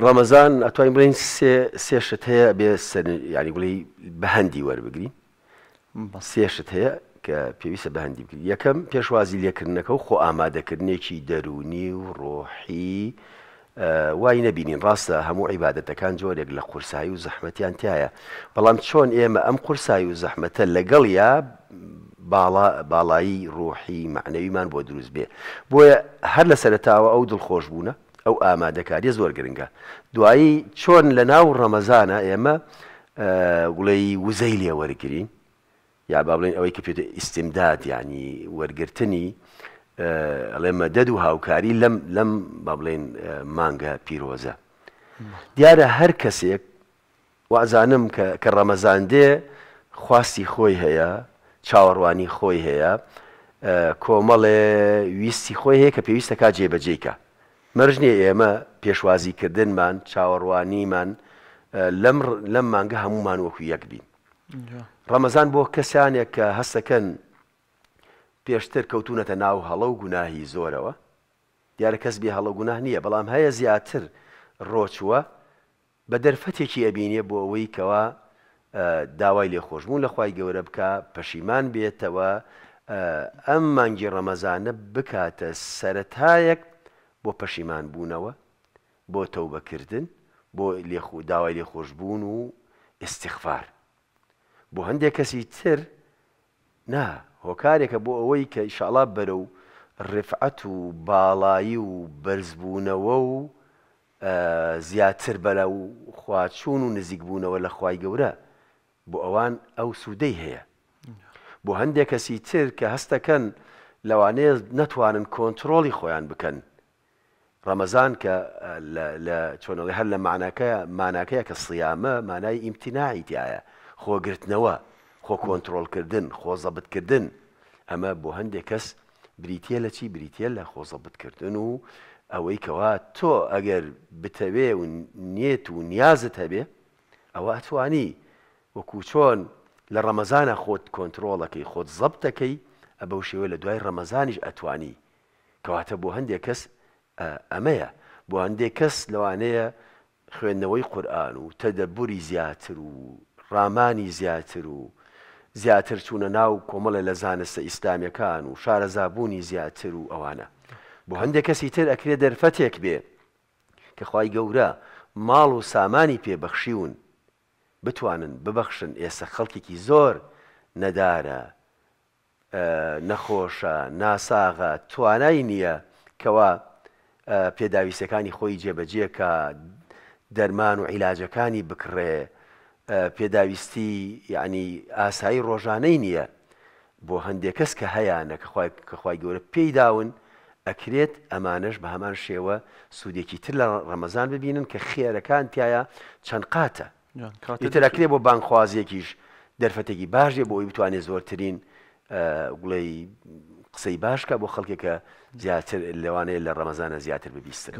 ڕەمەزان ئەتوانین بڵین سێشت هەیە بێ ینی گوڵی بەهندی وەربگری سێشت هەیە کە پێویستە بەهندی بکرد یەکەم پێشوازی لێکردنەکە و خۆ ئامادەکردنێکی دەرونی و ڕۆحی وای نەبینین ڕاستە هەموو عیباەتەکان جۆرێک لە قورسایی و زەحمەتیان تایە بەڵام چۆن ئێمە ئەم قورسایی و زەحمەتە لەگەڵ یا باڵایی ڕۆحی معنەویمان بۆ دروست بێ بۆیە هەر لە سەرتاوە ئەو دڵخۆش بوونە ئەو ئامادەکاری زۆر گرنگە دوایی چۆن لە ناو ڕەمەزانە ئێمە گوڵی وزەی لێ وەرگین یا با بڵێن ئەوەی کە پێێت ئیسیمداد ینی وەرگرتنی ئەڵێمە دەد و هاوکاری لەم لەم با بڵێن مانگە پیرۆزە دیارە هەر کەسێک وازانم کە ڕەمەزان دێ خواستی خۆی هەیە چاوەڕوانی خۆی هەیە کۆمەڵێ ویستی خۆی هەیە کە پێویستەکە جێبەجێکە مەرجنی ئێمە پێشوازیکردنمان چاوەڕوانیمان لەم مانگە هەمومان وەکو یەک بین ڕەمەزان بۆ کەسانێک کە هەستەکەن پێشتر کەوتونەتە ناو هەڵە و گوناهی زۆرەوە دیارە کەس بێ هەڵە گوناه نییە بەڵام هەیە زیاتر ڕۆچووە بە دەرفەتێکی ئەبینێ بۆ ئەوەی کەوا داوای لێخۆشبوون لەخوای گەورە بکە پەشیمان بێتەوە ئەم مانگی ڕەمەزانە بکاتە سەتایەک بۆ پەشیمان بوونەوە بۆ تەوبەکردن بۆ داوای لێ خۆشببوون و استیخفار بۆ هەندێک کەسی تر نا هۆکارێکە بۆ ئەوەی کە ئیشاڵا بەرە و ڕفعەت و باڵایی و بەرزبوونەوە و زیاتر بەلە و خواچوون و نزیکبوونەوە لە خی گەورە بۆ ئەوان ئەو سوودەی هەیە بۆ هەندێک کەسی تر کە هەستەکەن لەوانەیە نەتوانن کۆنتترۆڵی خۆیان بکەن ڕەمەزان کە چۆنەڵی هەر لە مانەکە ماناکەیە کە سیامە مانای ئیمتینایی تایە خۆگرتنەوە خۆ کۆنتترۆلکردن خۆزەبتکردن ئەمە بۆ هەندێک کەس بریتە لە چی بریتە لە خۆزەبتکردن و ئەوەی کەوا تۆ ئەگەر بتەوێ و نێت و نیازت هەبێ ئەوە توانی وەکو چۆن لە ڕەمەزانە خۆت کۆنتترۆڵەکەی خۆت زەبتەکەی ئە بەو شێوە لە دوای ڕەمەزانیش ئەتوانی کەواتە بۆ هەندێک کەس ئەمەیە بۆ هەندێک کەس لەوانەیە خوێندنەوەی قورآن و تەدەبوری زیاتر و ڕامانی زیاتر و زیاتر چوونە ناو کۆمەڵە لە زانستە ئیسلامیەکان و شارەزابوونی زیاتر و ئەوانە بۆ هەندێک کەسی تر ئەکرێ دەرفەتێک بێ کەخوای گەورە ماڵ و سامانی پێبەخشیون بتوانن ببەخشن ئێستا خەڵکێکی زۆر نەدارە نەخۆشە ناساغە توانای نییە کەوا پێداویستەکانی خۆی جێبەجێ کە دەرمان و عیلاجەکانی بکڕێ پێداویستی یعنی ئاسایی ڕۆژانەی نییە بۆ هەندێک کەس کە هەیەە کەخوای گەورە پێی داون ئەکرێت ئەمانش بە هەمان شێوە سوودێکی تر لە ڕەمەزان ببینن کە خێرەکان تایە چەند قاتە ترەکرێ بۆ بانخوازیەکیش دەرفەتێکی باشێ بۆ ئەوی بتوانێت زۆرترین گوڵی قسەی باشکە بۆ خەڵکێکە زیاتر لەوانەیە لە ڕەمەزانە زیاتر ببیستن.